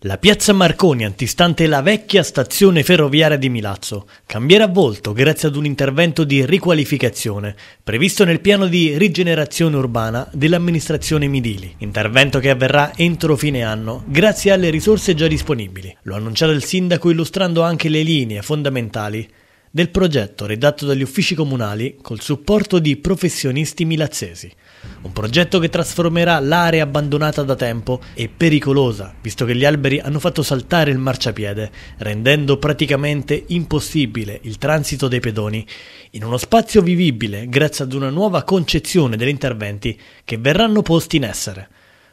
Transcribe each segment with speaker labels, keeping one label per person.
Speaker 1: La piazza Marconi, antistante la vecchia stazione ferroviaria di Milazzo, cambierà volto grazie ad un intervento di riqualificazione previsto nel piano di rigenerazione urbana dell'amministrazione Midili, intervento che avverrà entro fine anno grazie alle risorse già disponibili. Lo ha annunciato il sindaco illustrando anche le linee fondamentali del progetto redatto dagli uffici comunali col supporto di professionisti milazzesi. Un progetto che trasformerà l'area abbandonata da tempo e pericolosa, visto che gli alberi hanno fatto saltare il marciapiede, rendendo praticamente impossibile il transito dei pedoni, in uno spazio vivibile grazie ad una nuova concezione degli interventi che verranno posti in essere.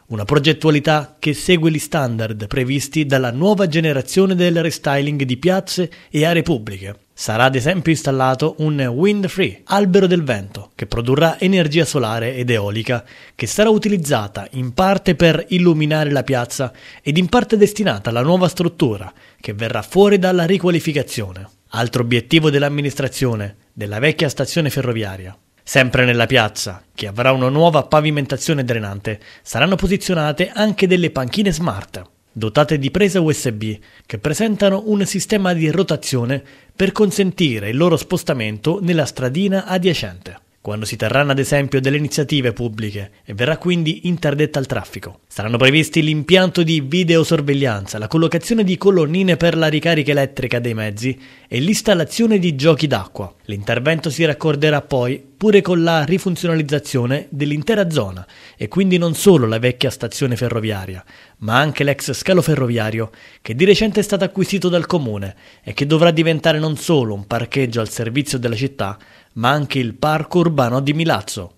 Speaker 1: Una progettualità che segue gli standard previsti dalla nuova generazione del restyling di piazze e aree pubbliche Sarà ad esempio installato un wind free, albero del vento, che produrrà energia solare ed eolica, che sarà utilizzata in parte per illuminare la piazza ed in parte destinata alla nuova struttura, che verrà fuori dalla riqualificazione. Altro obiettivo dell'amministrazione della vecchia stazione ferroviaria. Sempre nella piazza, che avrà una nuova pavimentazione drenante, saranno posizionate anche delle panchine smart dotate di prese USB che presentano un sistema di rotazione per consentire il loro spostamento nella stradina adiacente quando si terranno ad esempio delle iniziative pubbliche e verrà quindi interdetta al traffico. Saranno previsti l'impianto di videosorveglianza, la collocazione di colonnine per la ricarica elettrica dei mezzi e l'installazione di giochi d'acqua. L'intervento si raccorderà poi pure con la rifunzionalizzazione dell'intera zona e quindi non solo la vecchia stazione ferroviaria, ma anche l'ex scalo ferroviario che di recente è stato acquisito dal comune e che dovrà diventare non solo un parcheggio al servizio della città, ma anche il parco urbano di Milazzo.